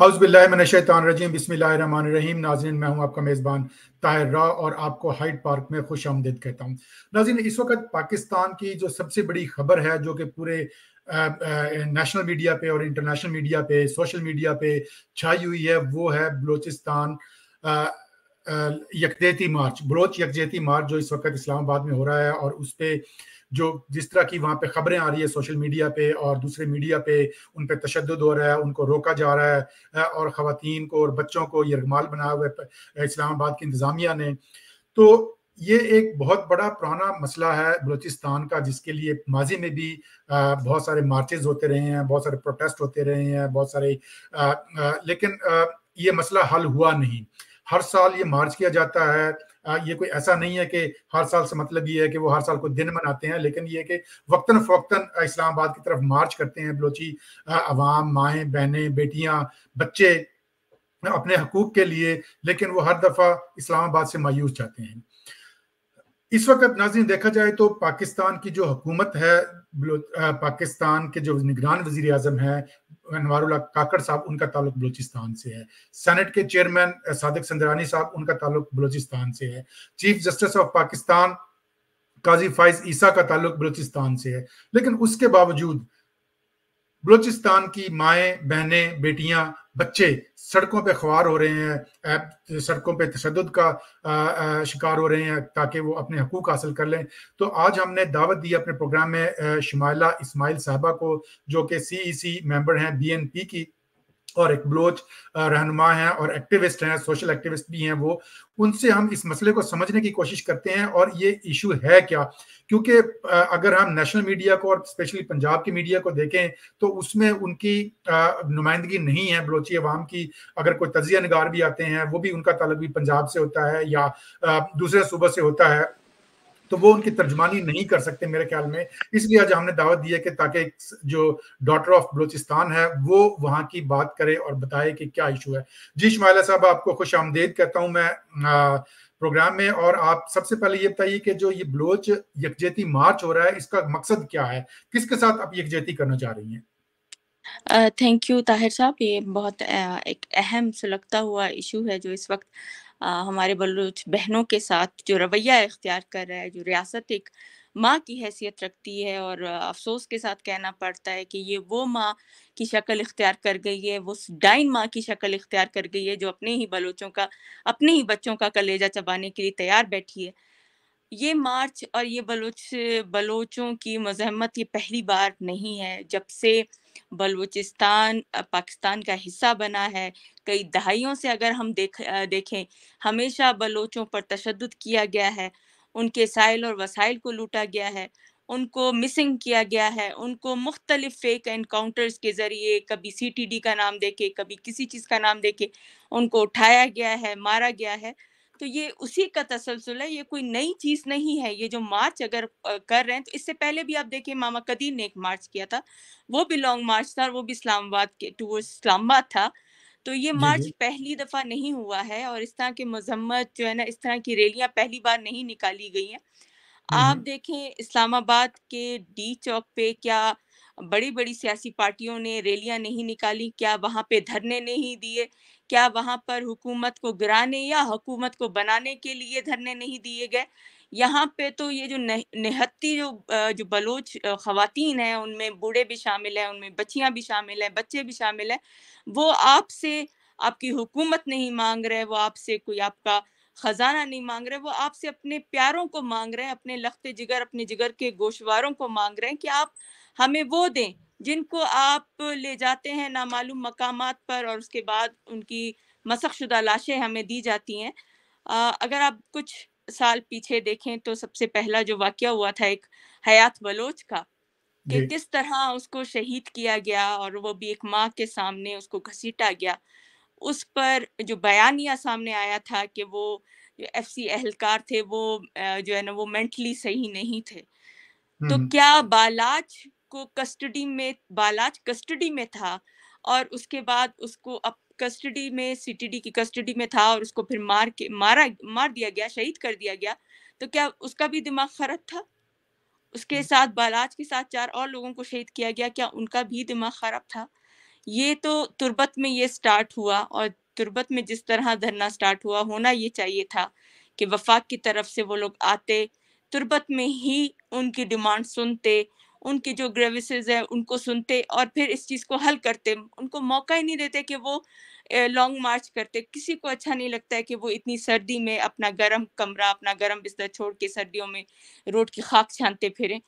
हाउसबिल्लाशैतरजीम बसमीम नाजिन मैं हूं आपका मेज़बान ताहिर रा और आपको हाइट पार्क में खुश आमदेद कहता हूं नाजिन इस वक्त पाकिस्तान की जो सबसे बड़ी खबर है जो कि पूरे नेशनल मीडिया पे और इंटरनेशनल मीडिया पे सोशल मीडिया पे छाई हुई है वो है बलूचिस्तान यकजहती मार्च बलोच यकजहती मार्च जो इस वक्त इस्लामाबाद में हो रहा है और उस पर जो जिस तरह की वहाँ पे खबरें आ रही है सोशल मीडिया पे और दूसरे मीडिया पे उन पर तशद हो रहा है उनको रोका जा रहा है और ख़वान को और बच्चों को यरगमाल बनाया हुआ है इस्लामाबाद की इंतज़ामिया ने तो ये एक बहुत बड़ा पुराना मसला है बलूचिस्तान का जिसके लिए माजी में भी बहुत सारे मार्चेज होते रहे हैं बहुत सारे प्रोटेस्ट होते रहे हैं बहुत सारे लेकिन ये मसला हल हुआ नहीं हर साल ये मार्च किया जाता है ये कोई ऐसा नहीं है कि हर साल से मतलब ये है कि वो हर साल कोई दिन मनाते हैं लेकिन ये कि वक्ता फ़ौक्ता इस्लामाबाद की तरफ मार्च करते हैं बलोची अवाम माएँ बहनें बेटियाँ बच्चे अपने हकूक़ के लिए लेकिन वो हर दफ़ा इस्लामाबाद से मायूस जाते हैं इस वक्त नाजिन देखा जाए तो पाकिस्तान की जो हुकूमत है पाकिस्तान के जो निगरान वजीर अजम है अनवरुल्ला काकड़ साहब उनका ताल्लुक बलूचिस्तान से है सेनेट के चेयरमैन सादिक संदरानी साहब उनका ताल्लुक बलूचिस्तान से है chief justice of Pakistan Qazi Faez Isa का ताल्लुक बलूचिस्तान से है लेकिन उसके बावजूद बलूचिस्तान की माएँ बहनें बेटियां बच्चे सड़कों पे ख्वार हो रहे हैं सड़कों पे तशद का शिकार हो रहे हैं ताकि वो अपने हकूक हासिल कर लें तो आज हमने दावत दी अपने प्रोग्राम में शुमाला इस्माइल साहबा को जो कि सी ई सी मेम्बर हैं बी एन पी की और एक बलोच रहनुमा हैं और एक्टिविस्ट हैं सोशल एक्टिविस्ट भी हैं वो उनसे हम इस मसले को समझने की कोशिश करते हैं और ये इशू है क्या क्योंकि अगर हम नेशनल मीडिया को और स्पेशली पंजाब की मीडिया को देखें तो उसमें उनकी नुमाइंदगी नहीं है बलोची अवाम की अगर कोई तजिया नगार भी आते हैं वो भी उनका तलब भी पंजाब से होता है या दूसरे सूबों से होता है तो वो उनकी तर्जमानी नहीं कर सकते मेरे ख्याल में इसलिए आज हमने दावत दी है कि ताकि जो डॉटर ऑफ बलोचिस्तान है वो वहाँ की बात करे और बताए कि क्या इशू है जी शमाला साहब आपको खुश आमदेद कहता हूँ मैं आ, प्रोग्राम में और आप सबसे पहले ये बताइए कि जो ये बलोच यकजहती मार्च हो रहा है इसका मकसद क्या है किसके साथ आप यकजहती करना चाह रही हैं थैंक यू ताहिर साहब ये बहुत एक अहम सुलगता हुआ इशू है जो इस वक्त हमारे बलूच बहनों के साथ जो रवैया इख्तियार कर रहा है जो रियासत एक माँ की हैसियत रखती है और अफसोस के साथ कहना पड़ता है कि ये वो माँ की शक्ल इख्तियार कर गई है वो डाइन माँ की शक्ल इख्तियार कर गई है जो अपने ही बलोचों का अपने ही बच्चों का कलेजा चबाने के लिए तैयार बैठी है ये मार्च और ये बलोच बलोचों की मजम्मत ये पहली बार नहीं है जब से बलूचिस्तान पाकिस्तान का हिस्सा बना है कई दहाइयों से अगर हम देख देखें हमेशा बलोचों पर तशद किया गया है उनके साइल और वसाइल को लूटा गया है उनको मिसिंग किया गया है उनको मुख्तलिफ फेक इनकाउंटर्स के ज़रिए कभी डी का नाम देके कभी किसी चीज़ का नाम देके उनको उठाया गया है मारा गया है तो ये उसी का तसलसल है ये कोई नई चीज़ नहीं है ये जो मार्च अगर कर रहे हैं तो इससे पहले भी आप देखें मामा कदीर ने एक मार्च किया था वो भी लॉन्ग मार्च था और वो भी इस्लामाबाद के टूवर्ड्स इस्लामाबाद था तो ये मार्च पहली दफा नहीं हुआ है और इस तरह की मजम्मत जो है ना इस तरह की रैलियां पहली बार नहीं निकाली गई हैं आप हम्म। देखें इस्लामाबाद के डी चौक पे क्या बड़ी बड़ी सियासी पार्टियों ने रैलियां नहीं निकाली क्या वहां पे धरने नहीं दिए क्या वहां पर हुकूमत को गिराने या हुकूमत को बनाने के लिए धरने नहीं दिए गए यहाँ पे तो ये जो निहत्ती जो जो बलोच खातन हैं उनमें बूढ़े भी शामिल हैं उनमें बच्चियाँ भी शामिल हैं बच्चे भी शामिल हैं वो आपसे आपकी हुकूमत नहीं मांग रहे वो आपसे कोई आपका खजाना नहीं मांग रहे वो आपसे अपने प्यारों को मांग रहे हैं अपने लखते जिगर अपने जिगर के गोशवारों को मांग रहे हैं कि आप हमें वो दें जिनको आप ले जाते हैं नामालूम मकामात पर और उसके बाद उनकी मसक शुदा लाशें हमें दी जाती हैं अगर आप कुछ साल पीछे देखें तो सबसे पहला जो वाक़ हुआ था एक हयात बलोच का कि किस तरह उसको शहीद किया गया और वो भी एक माँ के सामने उसको घसीटा गया उस पर जो बयानिया सामने आया था कि वो जो एफ सी एहलकार थे वो जो है ना वो मेंटली सही नहीं थे तो क्या बालाज को कस्टडी में बालाज कस्टडी में था और उसके बाद उसको अब कस्टडी में सीटीडी की कस्टडी में था और उसको फिर मार के मारा मार दिया गया शहीद कर दिया गया तो क्या उसका भी दिमाग खराब था उसके हम्म। साथ बालाज के साथ चार और लोगों को शहीद किया गया क्या उनका भी दिमाग खराब था ये तो तुर्बत में ये स्टार्ट हुआ और तुर्बत में जिस तरह धरना स्टार्ट हुआ होना ये चाहिए था कि वफाक की तरफ से वो लोग आते तुर्बत में ही उनकी डिमांड सुनते उनके जो ग्रेविसेज हैं उनको सुनते और फिर इस चीज़ को हल करते उनको मौका ही नहीं देते कि वो लॉन्ग मार्च करते किसी को अच्छा नहीं लगता है कि वो इतनी सर्दी में अपना गर्म कमरा अपना गर्म बिस्तर छोड़ के सर्दियों में रोड की खाक छानते फिरें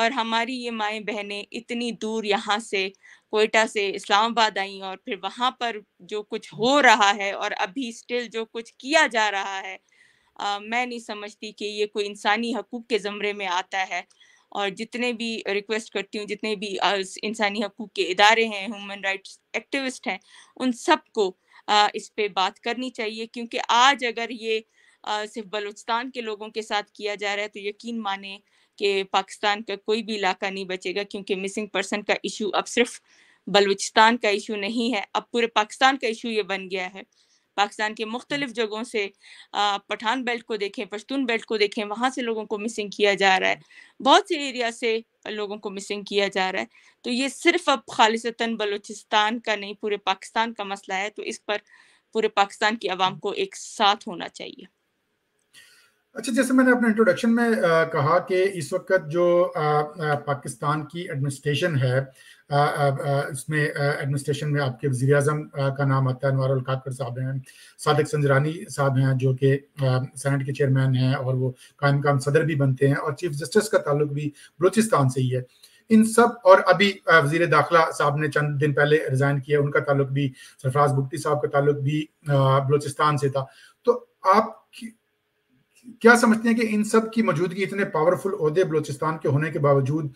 और हमारी ये माएँ बहनें इतनी दूर यहाँ से कोयटा से इस्लामाबाद आई और फिर वहाँ पर जो कुछ हो रहा है और अभी स्टिल जो कुछ किया जा रहा है आ, मैं नहीं समझती कि ये कोई इंसानी हकूक़ के ज़मरे में आता है और जितने भी रिक्वेस्ट करती हूँ जितने भी इंसानी हकूक़ के इदारे हैं ह्यूमन राइट्स एक्टिविस्ट हैं उन सबको इस पर बात करनी चाहिए क्योंकि आज अगर ये सिर्फ बलूचिस्तान के लोगों के साथ किया जा रहा है तो यकीन माने कि पाकिस्तान का कोई भी इलाका नहीं बचेगा क्योंकि मिसिंग पर्सन का इशू अब सिर्फ बलूचिस्तान का इशू नहीं है अब पूरे पाकिस्तान का इशू ये बन गया है पाकिस्तान के मुख्तलिफ जगहों से पठान बेल्ट को देखें पश्तून बेल्ट को देखें वहाँ से लोगों को मिसिंग किया जा रहा है बहुत से एरिया से लोगों को मिसिंग किया जा रहा है तो ये सिर्फ अब खालिस्तन बलूचिस्तान का नहीं पूरे पाकिस्तान का मसला है तो इस पर पूरे पाकिस्तान की आवाम को एक साथ होना चाहिए अच्छा जैसे मैंने अपने इंट्रोडक्शन में आ, कहा कि इस वक्त जो आ, आ, पाकिस्तान की एडमिनिस्ट्रेशन है इसमें एडमिनिस्ट्रेशन में आपके वजी अजम का नाम आता है अनवर काकर साहब हैं सादक संजरानी साहब हैं जो कि सेनेट के चेयरमैन हैं और वो कायम काम सदर भी बनते हैं और चीफ जस्टिस का ताल्लुक भी बलूचिस्तान से ही है इन सब और अभी वजीर दाखिला साहब ने चंद दिन पहले रिजाइन किया उनका ताल्लुक भी सरफराज भुगती साहब का ताल्लुक भी बलूचिस्तान से था तो आप क्या समझते हैं कि इन सब की मौजूदगी इतने पावरफुल अहदे बलूचिस्तान के होने के बावजूद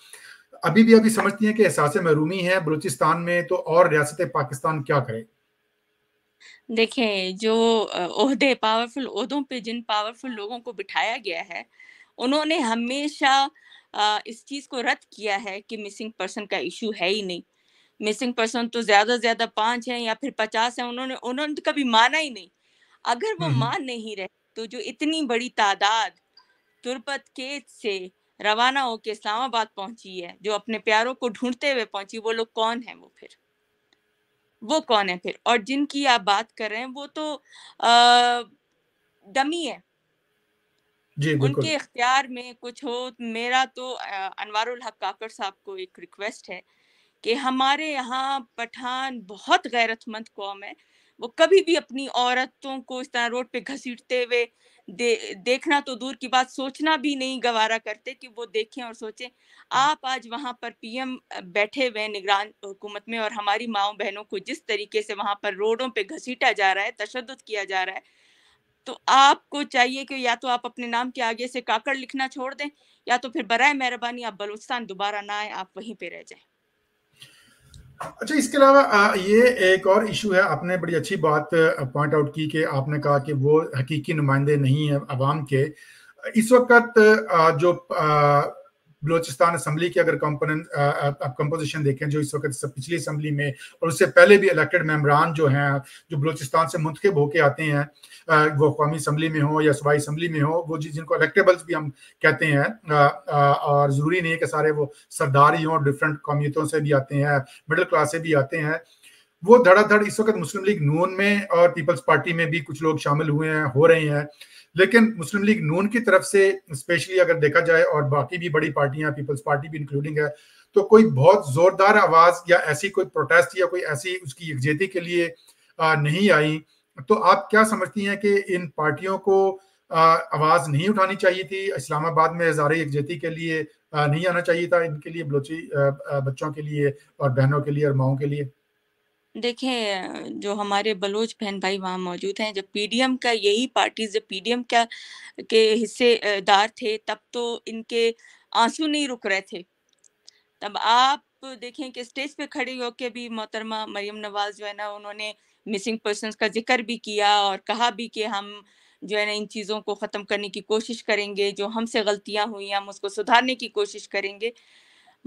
अभी भी अभी समझती हैं कि एहसास महरूमी है बलूचिस्तान में तो और रियासत पाकिस्तान क्या करे देखे जो ओहदे पावरफुल ओहदों पे जिन पावरफुल लोगों को बिठाया गया है उन्होंने हमेशा इस चीज़ को रद्द किया है कि मिसिंग पर्सन का इशू है ही नहीं मिसिंग पर्सन तो ज़्यादा से ज़्यादा पांच हैं या फिर पचास हैं उन्होंने उन्होंने तो कभी माना ही नहीं अगर वो हम्म, हम्म। मान नहीं रहे तो जो इतनी बड़ी तादाद तुरबत के से रवाना होके इस्लामाबाद पहुंची है जो अपने प्यारों को ढूंढते हुए पहुंची वो लोग कौन है वो फिर वो कौन है फिर और जिनकी आप बात कर रहे हैं वो तो डमी है जी, उनके इख्तियार में कुछ हो मेरा तो अनवारुल हक काकर साहब को एक रिक्वेस्ट है कि हमारे यहाँ पठान बहुत गैरतमंद कौम है वो कभी भी अपनी औरतों को इस तरह रोड पे घसीटते हुए दे, देखना तो दूर की बात सोचना भी नहीं गवारा करते कि वो देखें और सोचें हाँ। आप आज वहाँ पर पीएम बैठे हुए निगरान हुकूमत में और हमारी माओ बहनों को जिस तरीके से वहाँ पर रोडों पे घसीटा जा रहा है तशद किया जा रहा है तो आपको चाहिए कि या तो आप अपने नाम के आगे से काकड़ लिखना छोड़ दें या तो फिर बरए मेहरबानी आप बलोचस्तान दोबारा ना आए आप वहीं पर रह जाए अच्छा इसके अलावा ये एक और इशू है आपने बड़ी अच्छी बात पॉइंट आउट की कि आपने कहा कि वो हकीकी नुमाइंदे नहीं है अवाम के इस वक्त जो बलोचिस्तान असम्बली की अगर कंपोनेंट आप कंपोजिशन देखें जो इस वक्त पिछली असम्बली में और उससे पहले भी इलेक्टेड मेम्बरान जो हैं जो बलोचिस्तान से मुंतखब होके आते हैं वो कौमी असम्बली में हो या सूबाई असम्बली में हो वो जिनको इलेक्टेबल्स भी हम कहते हैं और ज़रूरी नहीं है कि सारे वो सरदार ही हों डिफरेंट कौमियतों से भी आते हैं मिडल क्लास से भी आते हैं वो धड़ाधड़ इस वक्त मुस्लिम लीग नून में और पीपल्स पार्टी में भी कुछ लोग शामिल हुए हैं हो रहे हैं लेकिन मुस्लिम लीग नून की तरफ से स्पेशली अगर देखा जाए और बाकी भी बड़ी पार्टियां पीपल्स पार्टी भी इंक्लूडिंग है तो कोई बहुत जोरदार आवाज या ऐसी कोई प्रोटेस्ट या कोई ऐसी उसकी यकजेती के लिए नहीं आई तो आप क्या समझती हैं कि इन पार्टियों को आवाज नहीं उठानी चाहिए थी इस्लामाबाद में हजार यकजहती के लिए नहीं आना चाहिए था इनके लिए बलोची बच्चों के लिए और बहनों के लिए और माओ के लिए देखिए जो हमारे बलोच बहन भाई वहाँ मौजूद हैं जब पीडीएम का यही पार्टी जब पीडीएम का के हिस्सेदार थे तब तो इनके आंसू नहीं रुक रहे थे तब आप देखें कि स्टेज पे खड़ी होकर भी मोहतरमा मरियम नवाज जो है ना उन्होंने मिसिंग पर्सन का जिक्र भी किया और कहा भी कि हम जो है ना इन चीज़ों को ख़त्म करने की कोशिश करेंगे जो हमसे गलतियाँ हुई हम उसको सुधारने की कोशिश करेंगे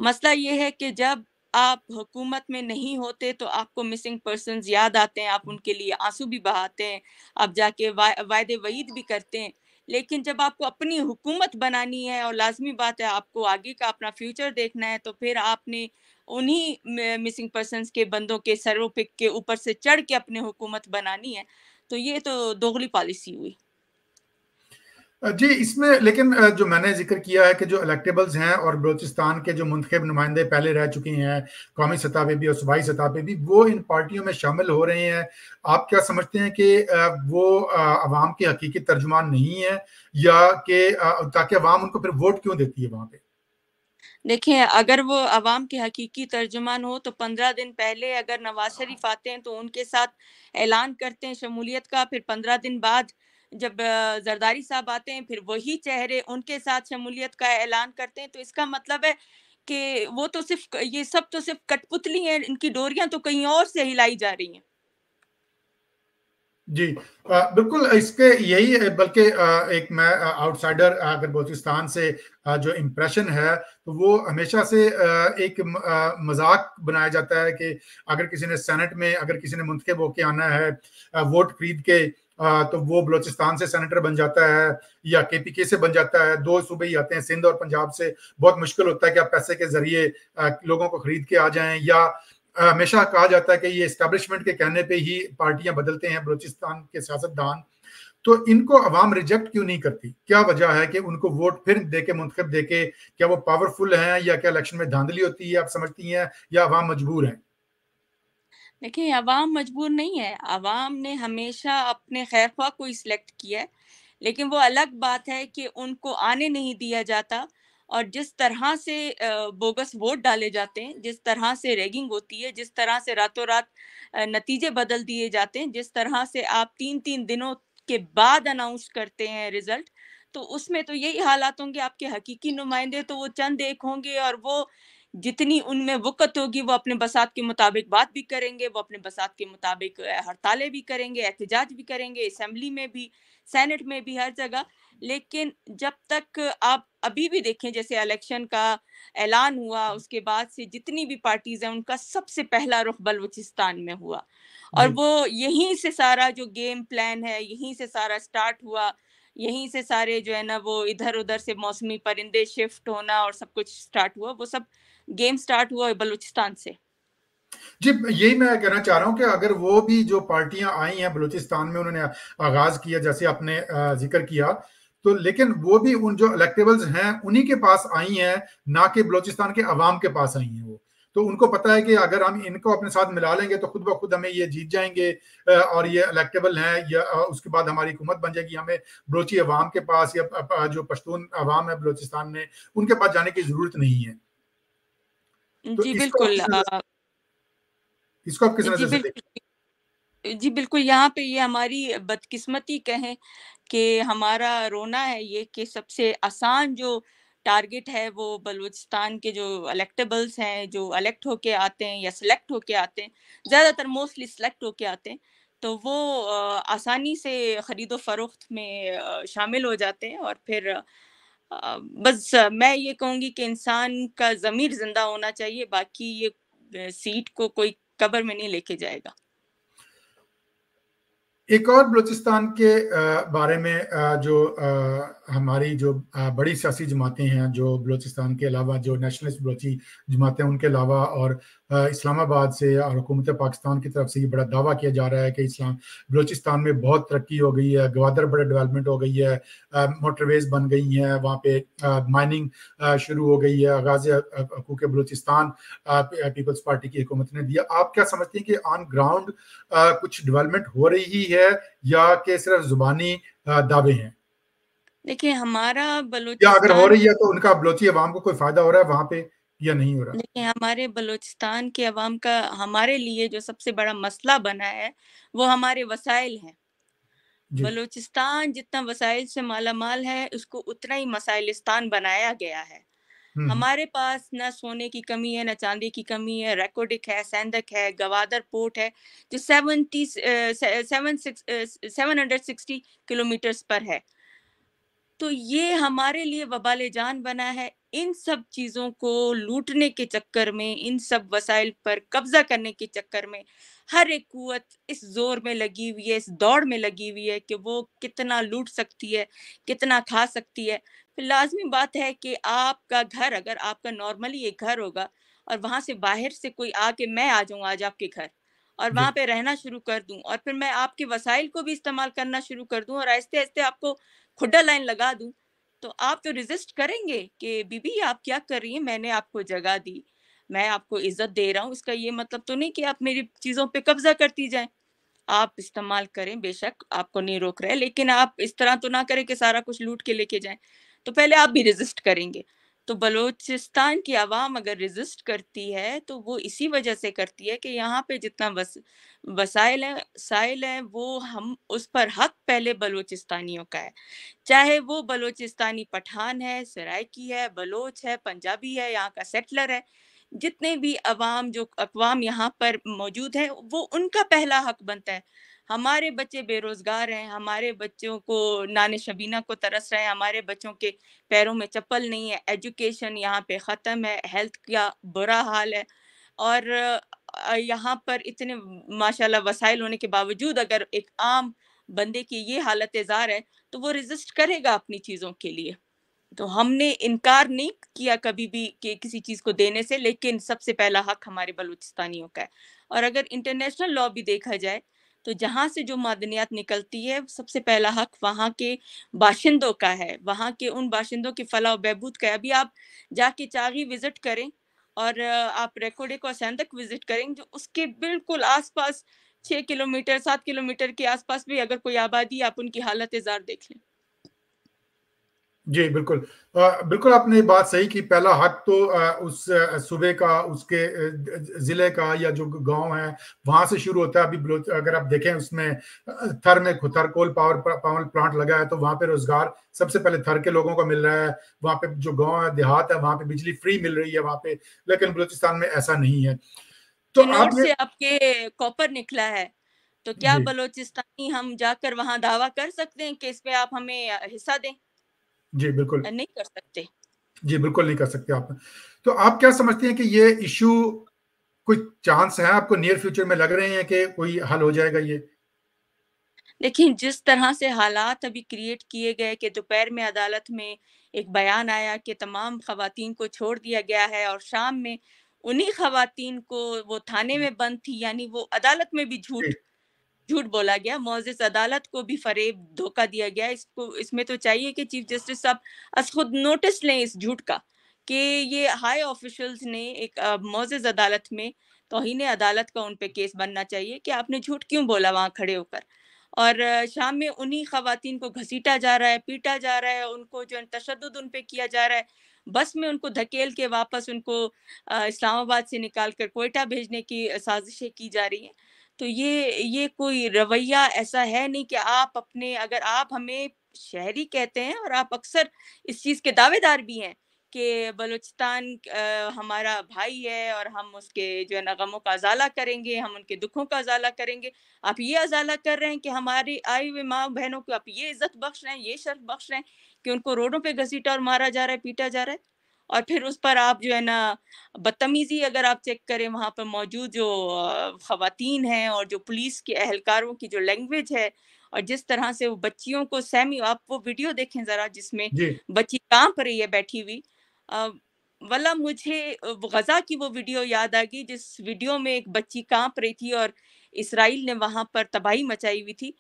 मसला ये है कि जब आप हुकूमत में नहीं होते तो आपको मिसिंग पर्सन याद आते हैं आप उनके लिए आंसू भी बहाते हैं आप जाके वा, वायदे वईद भी करते हैं लेकिन जब आपको अपनी हुकूमत बनानी है और लाजमी बात है आपको आगे का अपना फ्यूचर देखना है तो फिर आपने उन्हीं मिसिंग पर्सन के बंदों के सरोपिक के ऊपर से चढ़ के अपने हुकूमत बनानी है तो ये तो दोगली पॉलिसी हुई जी इसमें लेकिन जो मैंने जिक्र किया है कि जो इलेक्टेबल्स हैं और बलोचिस्तान के जो मुंतब नुमाइंदे पहले रह चुके हैं कौमी सतह पर भी और सूबाई सतह पर भी वो इन पार्टियों में शामिल हो रहे हैं आप क्या समझते हैं कि वो आवाम के हकीकी तर्जुमान नहीं है या कि ताकि अवाम उनको फिर वोट क्यों देती है वहाँ पे देखें अगर वो आवाम के हकीकी तर्जुमान हो तो पंद्रह दिन पहले अगर नवाज शरीफ आते हैं तो उनके साथ ऐलान करते हैं शमूलियत का फिर पंद्रह दिन बाद जब जरदारी साहब आते हैं फिर वही चेहरे उनके साथ शमूलियत का ऐलान करते हैं तो इसका मतलब है कि वो तो सिर्फ ये सब तो सिर्फ कठपुतली हैं इनकी डोरियां तो कहीं और से हिलाई जा रही हैं जी बिल्कुल इसके यही है बल्कि एक मैं आउटसाइडर अगर बलोचिस्तान से जो इम्प्रेशन है तो वो हमेशा से एक मजाक बनाया जाता है कि अगर किसी ने सेनेट में अगर किसी ने मुंतखब होके आना है वोट खरीद के तो वो बलोचिस्तान से सेनेटर बन जाता है या के पी के से बन जाता है दो सूबे ही आते हैं सिंध और पंजाब से बहुत मुश्किल होता है कि आप पैसे के जरिए लोगों को खरीद के आ जाएं या हमेशा कहा जाता है कि ये इस्टेब्लिशमेंट के कहने पे ही पार्टियां बदलते हैं बलोचिस्तान के सियासतदान तो इनको अवाम रिजेक्ट क्यों नहीं करती क्या वजह है कि उनको वोट फिर दे के मुंतब दे के क्या वो पावरफुल हैं या क्या इलेक्शन में धांधली होती है आप समझती हैं या अवाम मजबूर हैं देखिए आवाम मजबूर नहीं है आवाम ने हमेशा अपने खैरख्वाह को ही सिलेक्ट किया है लेकिन वो अलग बात है कि उनको आने नहीं दिया जाता और जिस तरह से बोगस वोट डाले जाते हैं जिस तरह से रैगिंग होती है जिस तरह से रातों रात नतीजे बदल दिए जाते हैं जिस तरह से आप तीन तीन दिनों के बाद अनाउंस करते हैं रिजल्ट तो उसमें तो यही हालात होंगे आपके हकीकी नुमाइंदे तो वो चंद एक होंगे और वो जितनी उनमें वक़्त होगी वो अपने बसात के मुताबिक बात भी करेंगे वो अपने बसात के मुताबिक हड़तालें भी करेंगे एहतजाज भी करेंगे असम्बली में भी सैनट में भी हर जगह लेकिन जब तक आप अभी भी देखें जैसे इलेक्शन का ऐलान हुआ उसके बाद से जितनी भी पार्टीज हैं उनका सबसे पहला रुख बलूचिस्तान में हुआ और वो यहीं से सारा जो गेम प्लान है यहीं से सारा स्टार्ट हुआ यहीं से सारे जो है ना वो इधर उधर से मौसमी परिंदे शिफ्ट होना और सब कुछ स्टार्ट हुआ वो सब गेम स्टार्ट हुआ बलूचिस्तान से जी यही मैं कहना चाह रहा हूँ कि अगर वो भी जो पार्टियां आई हैं बलूचिस्तान में उन्होंने आगाज किया जैसे आपने जिक्र किया तो लेकिन वो भी उन जो इलेक्टेबल्स हैं उन्हीं के पास आई हैं ना कि बलूचिस्तान के अवाम के पास आई हैं वो तो उनको पता है कि अगर हम इनको अपने साथ मिला लेंगे तो खुद ब खुद हमें ये जीत जाएंगे और ये इलेक्टेबल हैं या उसके बाद हमारी हुकूमत बन जाएगी हमें बलोची अवाम के पास या जो पश्तून अवाम है बलोचिस्तान में उनके पास जाने की जरूरत नहीं है तो जी तो बिल्कुल इसको आप किस नजर से जी बिल्कुल यहाँ पे ये हमारी बदकिस्मती कहें कि हमारा रोना है ये कि सबसे आसान जो टारगेट है वो बलूचिस्तान के जो अलेक्टेबल्स हैं जो अलेक्ट होके आते हैं या सिलेक्ट होके आते हैं ज़्यादातर मोस्टली सिलेक्ट होके आते हैं तो वो आसानी से ख़रीद फरोख्त में शामिल हो जाते हैं और फिर बस मैं ये कहूँगी कि इंसान का ज़मीर ज़िंदा होना चाहिए बाकी ये सीट को कोई कबर में नहीं लेके जाएगा एक और बलूचिस्तान के बारे में जो हमारी जो बड़ी सियासी जमातें हैं जो बलोचिस्तान के अलावा जो नेशनलिस्ट बलोची जमातें हैं उनके अलावा और इस्लामाबाद से और हुकूमत पाकिस्तान की तरफ से ये बड़ा दावा किया जा रहा है कि इस्लाम बलोचिस्तान में बहुत तरक्की हो गई है गवादर बड़ा डेवलपमेंट हो गई है मोटरवेज बन गई हैं वहाँ पे माइनिंग शुरू हो गई है गाज हकूक बलोचिस्तान पीपल्स पार्टी की हुकूमत ने दिया आप क्या समझते हैं कि ऑन ग्राउंड कुछ डेवलपमेंट हो रही है या कि सिर्फ जुबानी दावे हैं देखिए हमारा बलोचिस्तान अगर हो रही है तो उनका बलोची अवाम को कोई फायदा हो रहा है वहाँ पे या नहीं हो रहा देखिए हमारे बलोचिस्तान के अवाम का हमारे लिए जो सबसे बड़ा मसला बना है वो हमारे वसाइल हैं बलोचिस्तान जितना वसाइल से मालामाल है उसको उतना ही मसाइलिस्तान बनाया गया है हम्म, हम्म। हमारे पास ना सोने की कमी है ना चांदी की कमी है रेकोडिक है सैंदक है गवादर पोर्ट है जो seventy seven six seven hundred sixty kilometres पर है तो ये हमारे लिए वबाल जान बना है इन सब चीज़ों को लूटने के चक्कर में इन सब वसाइल पर कब्जा करने के चक्कर में हर एक कुत इस जोर में लगी हुई है इस दौड़ में लगी हुई है कि वो कितना लूट सकती है कितना खा सकती है फिर लाजमी बात है कि आपका घर अगर आपका नॉर्मली एक घर होगा और वहाँ से बाहर से कोई आके मैं आ जाऊँ आज आपके घर और वहाँ पे रहना शुरू कर दूँ और फिर मैं आपके वसाइल को भी इस्तेमाल करना शुरू कर दूँ और आहिस्ते आहिस्ते आपको खुडा लाइन लगा दूं तो आप तो रिजिस्ट करेंगे कि बीबी आप क्या कर रही हैं मैंने आपको जगह दी मैं आपको इज्जत दे रहा हूँ इसका ये मतलब तो नहीं कि आप मेरी चीज़ों पे कब्जा करती जाएं आप इस्तेमाल करें बेशक आपको नहीं रोक रहे लेकिन आप इस तरह तो ना करें कि सारा कुछ लूट के लेके जाएं तो पहले आप भी रेजिस्ट करेंगे तो बलूचिस्तान की आवाम अगर रजिस्ट करती है तो वो इसी वजह से करती है कि यहाँ पे जितना वस वसाइल है साइल है वो हम उस पर हक पहले बलूचिस्तानियों का है चाहे वो बलूचिस्तानी पठान है सरायकी है बलोच है पंजाबी है यहाँ का सेटलर है जितने भी अवाम जो अकवाम यहाँ पर मौजूद है वो उनका पहला हक बनता है हमारे बच्चे बेरोजगार हैं हमारे बच्चों को नान शबीना को तरस रहे हैं हमारे बच्चों के पैरों में चप्पल नहीं है एजुकेशन यहाँ पे ख़त्म है हेल्थ का बुरा हाल है और यहाँ पर इतने माशाल्लाह वसाइल होने के बावजूद अगर एक आम बंदे की ये हालत इजार है तो वो रजिस्ट करेगा अपनी चीज़ों के लिए तो हमने इनकार नहीं किया कभी भी कि किसी चीज़ को देने से लेकिन सबसे पहला हक हमारे बलूचिस्तानियों का है और अगर इंटरनेशनल लॉ भी देखा जाए तो जहाँ से जो मादनियात निकलती है सबसे पहला हक वहाँ के बाशिंदों का है वहाँ के उन बाशिंदों की फलाह बहबूद का है अभी आप जाके चागी विज़िट करें और आप रेकोडे को असैन तक विज़िट करें जो उसके बिल्कुल आसपास छः किलोमीटर सात किलोमीटर के आसपास भी अगर कोई आबादी आप उनकी हालत इजार देख लें जी बिल्कुल बिल्कुल आपने बात सही की पहला हक तो उस सूबे का उसके ज़िले का या जो गांव है वहां से शुरू होता है अभी अगर आप देखें उसमें थर में थर कोल पावर पावर प्लांट लगा है तो वहां पे रोजगार सबसे पहले थर के लोगों को मिल रहा है वहां पे जो गांव है देहात है वहां पे बिजली फ्री मिल रही है वहां पे लेकिन बलोचिस्तान में ऐसा नहीं है तो आपसे आपके कॉपर निकला है तो क्या बलोचिस्तानी हम जाकर वहाँ दावा कर सकते हैं कि इस पे आप हमें हिस्सा दें जी बिल्कुल नहीं कर सकते जी बिल्कुल नहीं कर सकते आप तो आप क्या समझते हैं कि ये इशू कुछ चांस है आपको नियर फ्यूचर में लग रहे हैं कि कोई हल हो जाएगा ये लेकिन जिस तरह से हालात अभी क्रिएट किए गए कि दोपहर में अदालत में एक बयान आया कि तमाम खातन को छोड़ दिया गया है और शाम में उन्हीं खातन को वो थाने में बंद थी यानी वो अदालत में भी झूठ झूठ बोला गया मोजिस अदालत को भी फरेब धोखा दिया गया इसको इसमें तो चाहिए कि चीफ जस्टिस साहब अस खुद नोटिस लें इस झूठ का कि ये हाई ऑफिशल्स ने एक मोजिस अदालत में तोहन अदालत का उन पर केस बनना चाहिए कि आपने झूठ क्यों बोला वहाँ खड़े होकर और शाम में उन्हीं खातन को घसीटा जा रहा है पीटा जा रहा है उनको जो तशद उन पर किया जा रहा है बस में उनको धकेल के वापस उनको इस्लामाबाद से निकाल कर कोयटा भेजने की साजिशें की जा रही हैं तो ये ये कोई रवैया ऐसा है नहीं कि आप अपने अगर आप हमें शहरी कहते हैं और आप अक्सर इस चीज़ के दावेदार भी हैं कि बलूचिस्तान हमारा भाई है और हम उसके जो है नगमों का अजाला करेंगे हम उनके दुखों का अजाला करेंगे आप ये अजाला कर रहे हैं कि हमारी आई हुई माँ बहनों को आप ये इज्जत बख्श रहे हैं ये शर्फ बख्श रहे हैं कि उनको रोडों पे घसीटा और मारा जा रहा है पीटा जा रहा है और फिर उस पर आप जो है ना बदतमीजी अगर आप चेक करें वहाँ पर मौजूद जो खातन हैं और जो पुलिस के अहलकारों की जो लैंग्वेज है और जिस तरह से वो बच्चियों को सहमी आप वो वीडियो देखें ज़रा जिसमें बच्ची पर रही है बैठी हुई वाला मुझे गज़ा की वो वीडियो याद आ गई जिस वीडियो में एक बच्ची कांप रही थी और इसराइल ने वहाँ पर तबाही मचाई हुई थी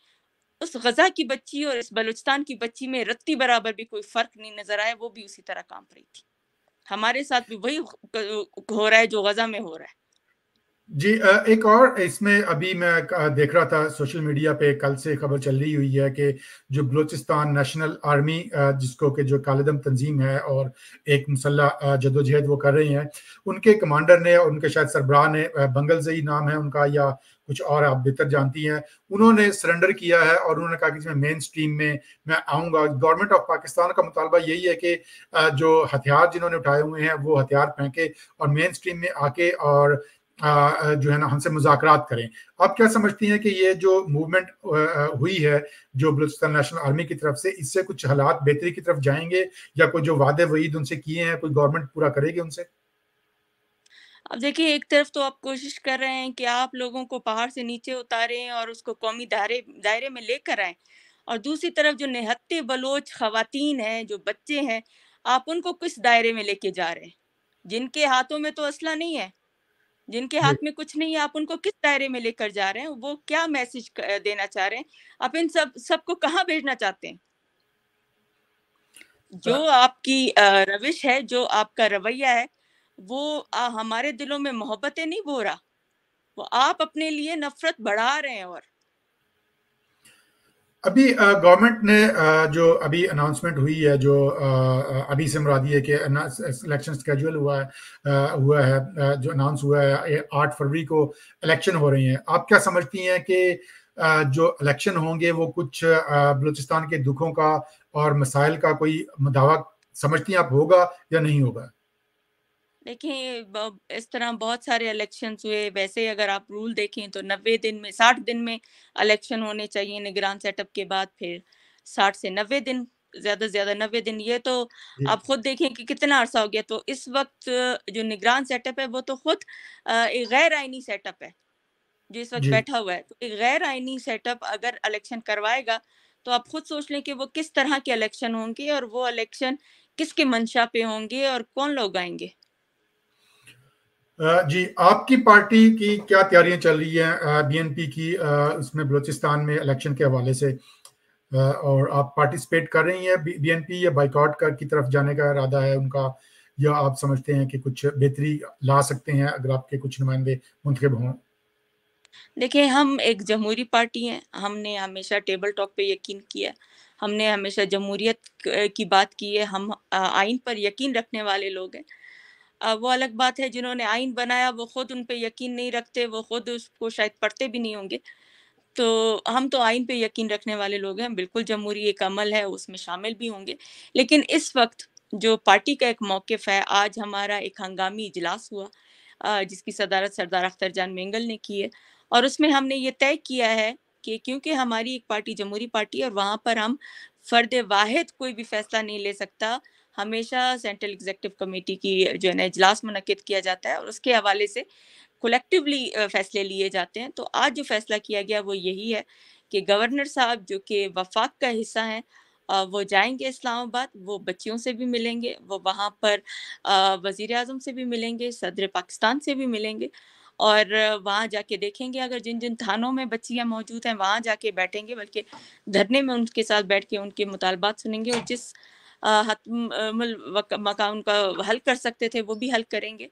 उस गजा की बच्ची और इस बलूचिस्तान की बच्ची में रत्ती बराबर भी कोई फर्क नहीं नजर आया वो भी उसी तरह काम रही थी हमारे साथ भी वही हो रहा है जो गजा में हो रहा है जी एक और इसमें अभी मैं देख रहा था सोशल मीडिया पे कल से खबर चल रही हुई है कि जो बलूचिस्तान नेशनल आर्मी जिसको के जो कालदम तंजीम है और एक मुसल जदोजहद वो कर रही हैं उनके कमांडर ने और उनके शायद सरबराह ने बंगल जई नाम है उनका या कुछ और आप बेहतर जानती हैं उन्होंने सरेंडर किया है और उन्होंने कहा कि जिसमें मेन स्ट्रीम में मैं आऊँगा गवर्नमेंट ऑफ पाकिस्तान का मुतालबा यही है कि जो हथियार जिन्होंने उठाए हुए हैं वो हथियार फेंके और मेन स्ट्रीम में आके और जो है ना हमसे मुजाकर करें आप क्या समझती हैं कि ये जो मूवमेंट हुई है जो बलूचिस्तान नेशनल आर्मी की तरफ से इससे कुछ हालात बेहतरी की तरफ जाएंगे या कोई जो वादे वहीद उनसे किए हैं कोई गवर्नमेंट पूरा करेगी उनसे अब देखिए एक तरफ तो आप कोशिश कर रहे हैं कि आप लोगों को पहाड़ से नीचे उतारें और उसको कौमी दायरे दायरे में लेकर आए और दूसरी तरफ जो निहत्ते बलोच खातन हैं जो बच्चे हैं आप उनको किस दायरे में लेके जा रहे हैं जिनके हाथों में तो असला नहीं है जिनके हाथ में कुछ नहीं है आप उनको किस दायरे में लेकर जा रहे हैं वो क्या मैसेज देना चाह रहे हैं आप इन सब सबको कहाँ भेजना चाहते हैं जो आपकी रविश है जो आपका रवैया है वो आ, हमारे दिलों में मोहब्बतें नहीं बो रहा वो आप अपने लिए नफरत बढ़ा रहे हैं और अभी गवर्नमेंट ने जो अभी अनाउंसमेंट हुई है जो अभी से मुरादी है कि इलेक्शन स्केजुअल हुआ है हुआ है जो अनाउंस हुआ है आठ फरवरी को इलेक्शन हो रही हैं आप क्या समझती हैं कि जो इलेक्शन होंगे वो कुछ बलूचिस्तान के दुखों का और मसाइल का कोई दावा समझती हैं आप होगा या नहीं होगा देखें इस तरह बहुत सारे इलेक्शन हुए वैसे अगर आप रूल देखें तो नबे दिन में साठ दिन में इलेक्शन होने चाहिए निगरान सेटअप के बाद फिर साठ से नबे दिन ज्यादा से ज्यादा नब्बे दिन ये तो आप खुद देखें कि कितना अरसा हो गया तो इस वक्त जो निगरान सेटअप है वो तो खुद एक गैर आइनी सेटअप है जो इस वक्त बैठा हुआ है तो एक गैर आइनी सेटअप अगर इलेक्शन करवाएगा तो आप खुद सोच लें कि वो किस तरह के इलेक्शन होंगे और वो इलेक्शन किसके मंशा पे होंगे और कौन लोग आएंगे जी आपकी पार्टी की क्या तैयारियां चल रही हैं बीएनपी की उसमें बलूचिस्तान में इलेक्शन के हवाले से और आप पार्टिसिपेट कर रही हैं बीएनपी या बाइकआउट कर की तरफ जाने का इरादा है उनका या आप समझते हैं कि कुछ बेहतरी ला सकते हैं अगर आपके कुछ नुमाइंदे मुंतब हों देखिए हम एक जमहूरी पार्टी हैं हमने हमेशा टेबल टॉक पे यकीन किया हमने हमेशा जमहूरियत की बात की है हम आइन पर यकीन रखने वाले लोग हैं वो अलग बात है जिन्होंने आइन बनाया वो खुद उन पे यकीन नहीं रखते वो खुद उसको शायद पढ़ते भी नहीं होंगे तो हम तो आइन पे यकीन रखने वाले लोग हैं बिल्कुल जमहूरी एक अमल है उसमें शामिल भी होंगे लेकिन इस वक्त जो पार्टी का एक मौकफ़ है आज हमारा एक हंगामी इजलास हुआ जिसकी सदारत सरदार अख्तर जान मेंगल ने की है और उसमें हमने ये तय किया है कि क्योंकि हमारी एक पार्टी जमहूरी पार्टी और वहाँ पर हम फर्द वाहिद कोई भी फैसला नहीं ले सकता हमेशा सेंट्रल एग्जीक्यूटिव कमेटी की जो है ना इजलास मनक़द किया जाता है और उसके हवाले से कोलेक्टिवली फैसले लिए जाते हैं तो आज जो फैसला किया गया वो यही है कि गवर्नर साहब जो कि वफाक का हिस्सा हैं वो जाएंगे इस्लामाबाद वो बच्चियों से भी मिलेंगे वो वहाँ पर वज़ी अजम से भी मिलेंगे सदर पाकिस्तान से भी मिलेंगे और वहाँ जाके देखेंगे अगर जिन जिन थानों में बच्चियाँ मौजूद हैं वहाँ जाके बैठेंगे बल्कि धरने में उनके साथ बैठ के उनके मुतालबात सुनेंगे और जिस मका उनका हल कर सकते थे वो भी हल करेंगे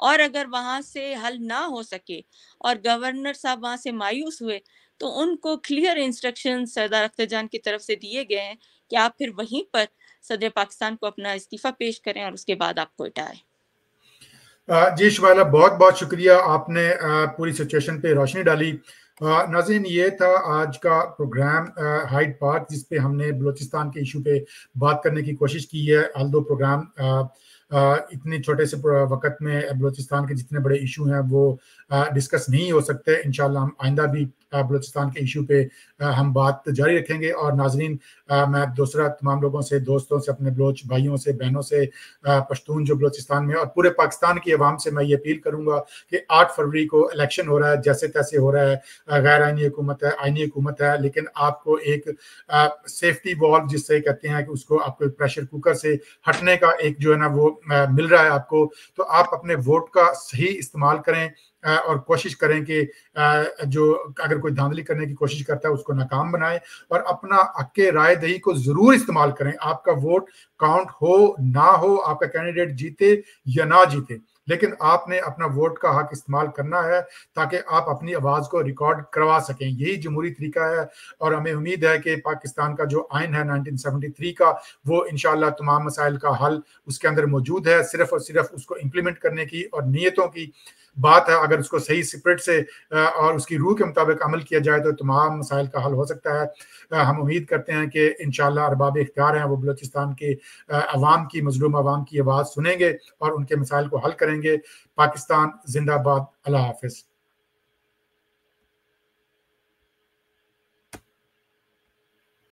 और अगर वहाँ से हल ना हो सके और गवर्नर साहब वहाँ से मायूस हुए तो उनको क्लियर इंस्ट्रक्शन सरदार अख्तर जान की तरफ से दिए गए हैं कि आप फिर वहीं पर सदर पाकिस्तान को अपना इस्तीफा पेश करें और उसके बाद आपको हटाएं जी शुभाला बहुत बहुत शुक्रिया आपने पूरी सिचुएशन पे रोशनी डाली नाजिन ये था आज का प्रोग्राम हाइड पार्क जिसपे हमने बलूचिस्तान के इशू पे बात करने की कोशिश की है हल्दो प्रोग्राम प्रोग्राम इतने छोटे से वक्त में बलोचिस्तान के जितने बड़े इशू हैं वो डिस्कस नहीं हो सकते इन हम आइंदा भी बलोचिस्तान के इशू पे हम बात जारी रखेंगे और नाजरीन मैं दूसरा तमाम लोगों से दोस्तों से अपने बलोच भाइयों से बहनों से पश्तून जो बलोचिस्तान में और पूरे पाकिस्तान की आवाम से मैं ये अपील करूँगा कि आठ फरवरी को इलेक्शन हो रहा है जैसे तैसे हो रहा है गैर आइनी हुकूमत है आइनी हुकूमत है लेकिन आपको एक सेफ्टी वॉल जिससे कहते हैं कि उसको आपको प्रेशर कुकर से हटने का एक जो है ना वो मिल रहा है आपको तो आप अपने वोट का सही इस्तेमाल करें और कोशिश करें कि जो अगर कोई धांधली करने की कोशिश करता है उसको नाकाम बनाएं और अपना अक्के राय दही को जरूर इस्तेमाल करें आपका वोट काउंट हो ना हो आपका कैंडिडेट जीते या ना जीते लेकिन आपने अपना वोट का हक इस्तेमाल करना है ताकि आप अपनी आवाज को रिकॉर्ड करवा सकें यही जमहूरी तरीका है और हमें उम्मीद है कि पाकिस्तान का जो आयन है 1973 का वो इनशाला तमाम मसाइल का हल उसके अंदर मौजूद है सिर्फ और सिर्फ उसको इम्प्लीमेंट करने की और नीयतों की बात है अगर उसको सही स्प्रिट से और उसकी रूह के मुताबिक अमल किया जाए तो तमाम मसाइल का हल हो सकता है हम उम्मीद करते हैं कि इन अरबाब इख्तियार हैं वो बलोचिस्तान के अवाम की मजलूम आवाम की आवाज़ सुनेंगे और उनके मसाइल को हल करेंगे पाकिस्तान जिंदाबाद अल्लाह हाफिज़